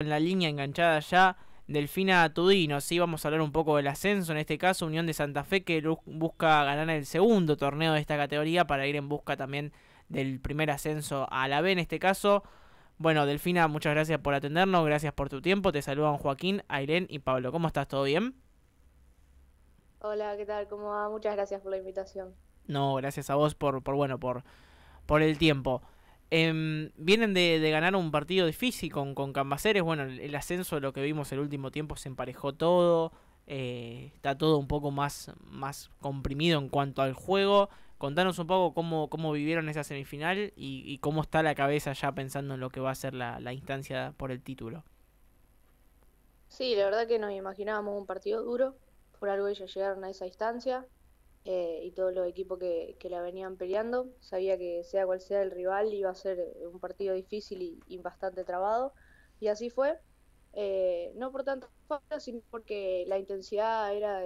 en la línea enganchada ya. Delfina Tudino, sí, vamos a hablar un poco del ascenso, en este caso Unión de Santa Fe que busca ganar el segundo torneo de esta categoría para ir en busca también del primer ascenso a la B en este caso. Bueno, Delfina, muchas gracias por atendernos, gracias por tu tiempo, te saludan Joaquín, Ailén y Pablo, ¿cómo estás? ¿Todo bien? Hola, ¿qué tal? ¿Cómo va? Muchas gracias por la invitación. No, gracias a vos por, por bueno, por, por el tiempo. Em, vienen de, ganar un partido difícil con, con Cambaceres. Bueno, el, ascenso de lo que vimos el último tiempo, se emparejó todo. Eh, está todo un poco más, más comprimido en cuanto al juego. Contanos un poco cómo, cómo vivieron esa semifinal y, cómo está la cabeza ya pensando en lo que va a ser la, la instancia por el título. Sí, la verdad que nos imaginábamos un partido duro. Por algo ellos llegaron a esa instancia. Eh, y todos los equipos que, la venían peleando. Sabía que sea cual sea el rival iba a ser eh, un partido difícil y, bastante trabado y así fue. Eh, no por tanto sino porque la intensidad era,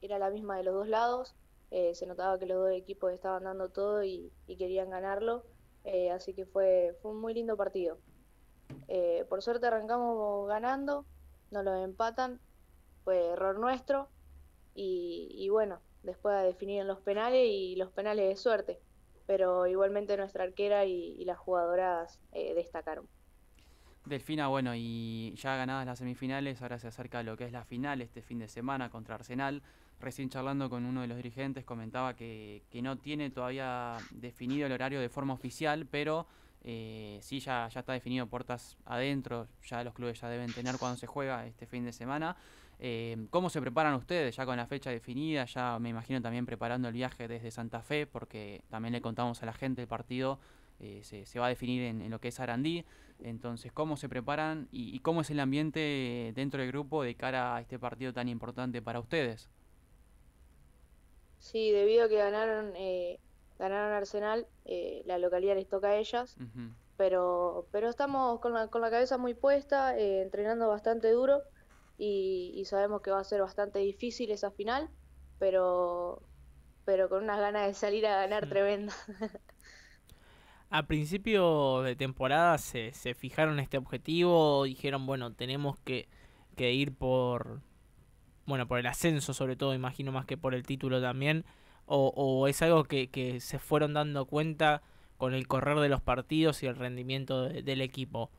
era la misma de los dos lados. se notaba que los dos equipos estaban dando todo y, querían ganarlo. así que fue, fue un muy lindo partido. por suerte arrancamos ganando, nos lo empatan, fue error nuestro. y bueno, después a definir en los penales y los penales de suerte. Pero igualmente nuestra arquera y, las jugadoras eh, destacaron. Delfina, bueno, y ya ganadas las semifinales, ahora se acerca a lo que es la final este fin de semana contra Arsenal. Recién charlando con uno de los dirigentes comentaba que, no tiene todavía definido el horario de forma oficial, pero eh, sí ya, ya está definido puertas adentro, ya los clubes ya deben tener cuando se juega este fin de semana. Em, ¿Cómo se preparan ustedes ya con la fecha definida? Ya me imagino también preparando el viaje desde Santa Fe, porque también le contamos a la gente el partido eh, se, va a definir en, lo que es Arandí. Entonces, ¿cómo se preparan y, cómo es el ambiente dentro del grupo de cara a este partido tan importante para ustedes? Sí, debido a que ganaron, eh, ganaron Arsenal, eh, la localidad les toca a ellas. Pero, pero estamos con la cabeza muy puesta, entrenando bastante duro y, sabemos que va a ser bastante difícil esa final, pero, pero con unas ganas de salir a ganar tremendas. a principio de temporada se, se fijaron este objetivo, dijeron, bueno, tenemos que, ir por, bueno, por el ascenso sobre todo, imagino más que por el título también, o, es algo que, que, se fueron dando cuenta con el correr de los partidos y el rendimiento del equipo.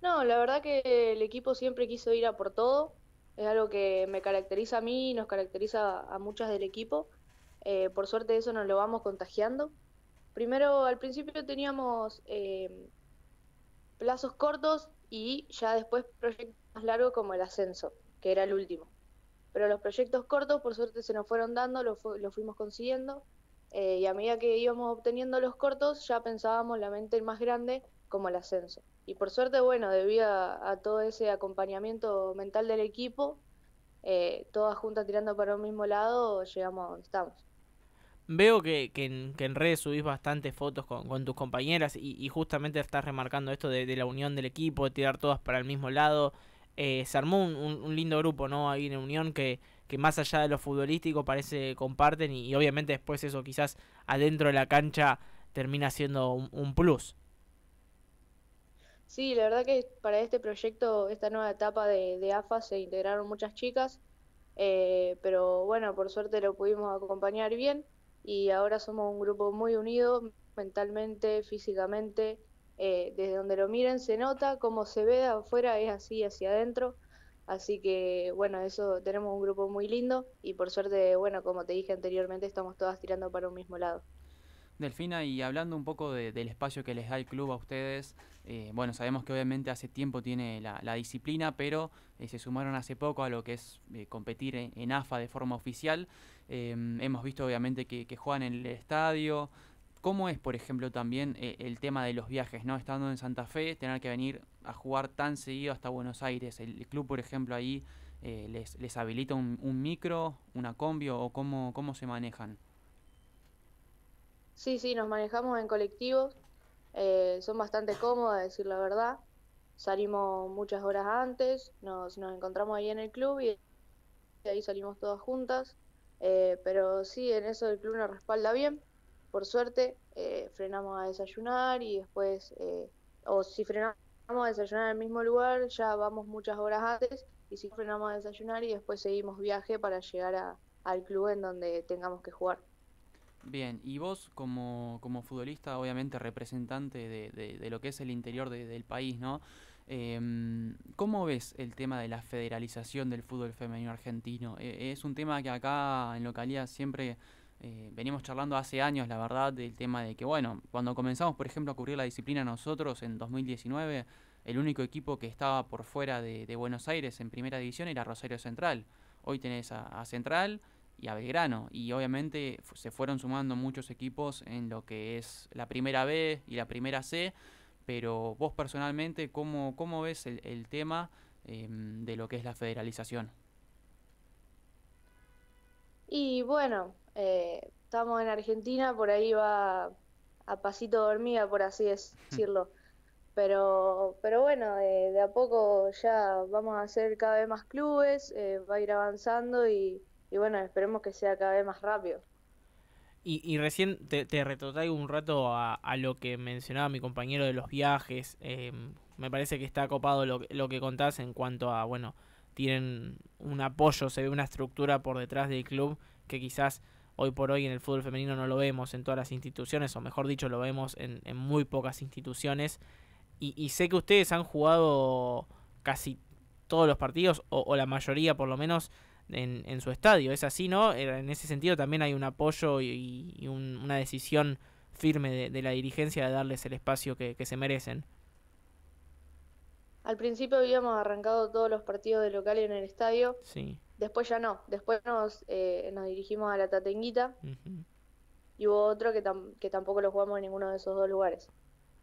No, la verdad que el equipo siempre quiso ir a por todo. Es algo que me caracteriza a mí y nos caracteriza a muchas del equipo. Eh, por suerte eso nos lo vamos contagiando. Primero, al principio teníamos eh, plazos cortos y ya después proyectos más largos como el ascenso, que era el último. Pero los proyectos cortos, por suerte, se nos fueron dando, los lo fuimos consiguiendo. Eh, y a medida que íbamos obteniendo los cortos, ya pensábamos la mente más grande como el ascenso y por suerte, bueno, debido a, todo ese acompañamiento mental del equipo, eh, todas juntas tirando para un mismo lado, llegamos a donde estamos. Veo que, en, redes subís bastantes fotos con, tus compañeras y, justamente estás remarcando esto de, la unión del equipo, de tirar todas para el mismo lado. Eh, se armó un, lindo grupo, ¿no? Ahí en Unión que, más allá de lo futbolístico parece comparten y, obviamente después eso quizás adentro de la cancha termina siendo un plus. Sí, la verdad que para este proyecto, esta nueva etapa de, AFA, se integraron muchas chicas, eh, pero bueno, por suerte lo pudimos acompañar bien y ahora somos un grupo muy unido mentalmente, físicamente, eh, desde donde lo miren se nota, como se ve de afuera es así hacia adentro, así que bueno, eso tenemos un grupo muy lindo y por suerte, bueno, como te dije anteriormente, estamos todas tirando para un mismo lado. Delfina, y hablando un poco del espacio que les da el club a ustedes, eh, bueno, sabemos que obviamente hace tiempo tiene la, disciplina, pero eh, se sumaron hace poco a lo que es eh, competir en, AFA de forma oficial. Em, hemos visto obviamente que, juegan en el estadio. ¿Cómo es, por ejemplo, también el tema de los viajes, no? Estando en Santa Fe, tener que venir a jugar tan seguido hasta Buenos Aires. El, club, por ejemplo, ahí les, habilita un, micro, una combio, o cómo, cómo se manejan. Sí, sí, nos manejamos en colectivos, eh, son bastante cómodas, decir la verdad. Salimos muchas horas antes, nos, encontramos ahí en el club y ahí salimos todas juntas. Eh, pero sí, en eso el club nos respalda bien. Por suerte, eh, frenamos a desayunar y después, o si frenamos a desayunar en el mismo lugar, ya vamos muchas horas antes y si frenamos a desayunar y después seguimos viaje para llegar al club en donde tengamos que jugar. Bien, y vos como, como futbolista, obviamente representante de, lo que es el interior del país, ¿no? Em, ¿Cómo ves el tema de la federalización del fútbol femenino argentino? Eh, es un tema que acá en localidad siempre eh, venimos charlando hace años, la verdad, del tema de que, bueno, cuando comenzamos, por ejemplo, a cubrir la disciplina nosotros en 2019, el único equipo que estaba por fuera de, Buenos Aires en primera división era Rosario Central. Hoy tenés a Central, y a Belgrano. Y obviamente se fueron sumando muchos equipos en lo que es la primera B y la primera C. Pero vos personalmente, ¿cómo, cómo ves el, tema em, de lo que es la federalización? Y bueno, eh, estamos en Argentina, por ahí va a pasito dormida, por así decirlo. pero, pero bueno, de, a poco ya vamos a hacer cada vez más clubes, eh, va a ir avanzando y, y bueno, esperemos que sea cada vez más rápido. Y, y recién te, te, retrotraigo un rato a, lo que mencionaba mi compañero de los viajes. Em, me parece que está copado lo, lo que contás en cuanto a, bueno, tienen un apoyo, se ve una estructura por detrás del club que quizás hoy por hoy en el fútbol femenino no lo vemos en todas las instituciones, o mejor dicho, lo vemos en, en muy pocas instituciones. Y, y, sé que ustedes han jugado casi todos los partidos, o, o la mayoría por lo menos, en, en su estadio. Es así, ¿no? Eh, en ese sentido también hay un apoyo y, una decisión firme de, la dirigencia de darles el espacio que, se merecen. Al principio habíamos arrancado todos los partidos de local en el estadio. Sí. Después ya no. Después nos, eh, nos dirigimos a la Tatenguita. Y hubo otro que, que tampoco lo jugamos en ninguno de esos dos lugares.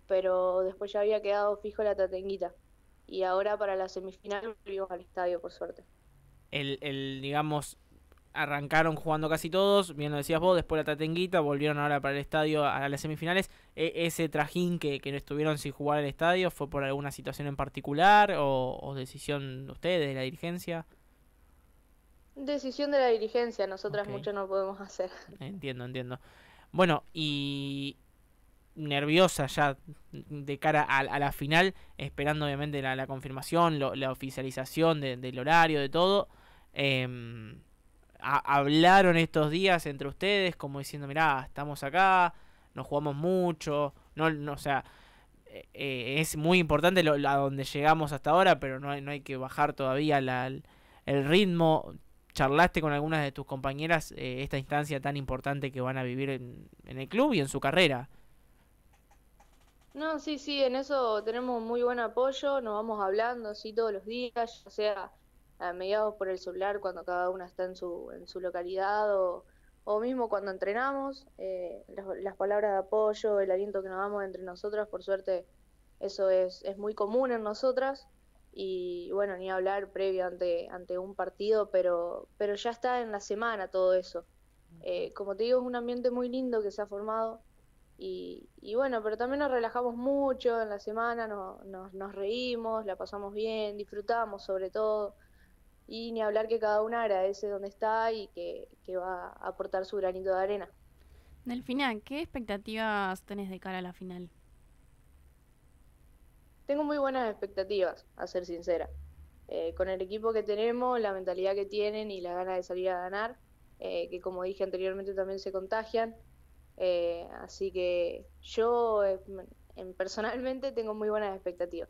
Pero después ya había quedado fijo la Tatenguita. Y ahora para la semifinal volvimos al estadio, por suerte el, digamos, arrancaron jugando casi todos, bien lo decías vos, después la Tatenguita, volvieron ahora para el estadio a las semifinales. E, ese trajín que, no estuvieron sin jugar el estadio, ¿fue por alguna situación en particular o, decisión de ustedes, de la dirigencia? Decisión de la dirigencia, nosotras mucho no podemos hacer. Entiendo, entiendo. Bueno, y, nerviosa ya de cara a, la final, esperando obviamente la, confirmación, la oficialización del horario, de todo. Em, hablaron estos días entre ustedes como diciendo, mirá, estamos acá, nos jugamos mucho, no, o sea, eh, eh, es muy importante lo, a donde llegamos hasta ahora, pero no hay, que bajar todavía la, el ritmo. ¿Charlaste con algunas de tus compañeras eh, esta instancia tan importante que van a vivir en el club y en su carrera? No, sí, sí, en eso tenemos muy buen apoyo, nos vamos hablando así todos los días, ya sea mediados por el celular cuando cada una está en su, en su localidad o, mismo cuando entrenamos, eh, las, palabras de apoyo, el aliento que nos damos entre nosotras, por suerte eso es, es muy común en nosotras y bueno, ni hablar previo ante, ante un partido, pero, pero ya está en la semana todo eso. Eh, como te digo, es un ambiente muy lindo que se ha formado, y, bueno, pero también nos relajamos mucho en la semana, nos reímos, la pasamos bien, disfrutamos sobre todo. Y ni hablar que cada una agradece donde está y que, va a aportar su granito de arena. Delfina, ¿qué expectativas tenés de cara a la final? Tengo muy buenas expectativas, a ser sincera. Eh, con el equipo que tenemos, la mentalidad que tienen y la gana de salir a ganar, eh, que como dije anteriormente también se contagian, eh, así que yo eh, personalmente tengo muy buenas expectativas.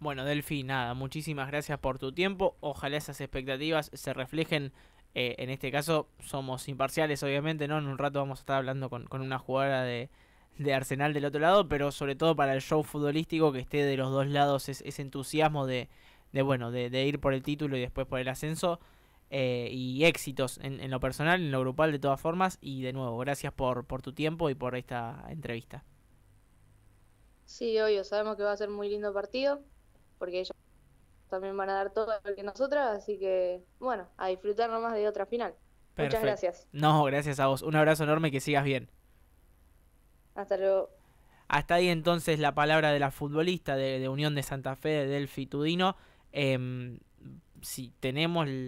Bueno, Delfi, nada, muchísimas gracias por tu tiempo. Ojalá esas expectativas se reflejen. Eh, en este caso, somos imparciales, obviamente, ¿no? En un rato vamos a estar hablando con, una jugadora de, Arsenal del otro lado, pero sobre todo para el show futbolístico que esté de los dos lados, ese entusiasmo de, de bueno, de ir por el título y después por el ascenso. Eh, y éxitos en, lo personal, en lo grupal de todas formas. Y de nuevo, gracias por, por tu tiempo y por esta entrevista. Sí, obvio, sabemos que va a ser muy lindo partido, porque ellos también van a dar todo lo que nosotras, así que bueno, a disfrutar nomás de otra final. Muchas gracias. No, gracias a vos. Un abrazo enorme, que sigas bien. Hasta luego. Hasta ahí entonces la palabra de la futbolista de, Unión de Santa Fe, de Delfi Tudino. Em, si tenemos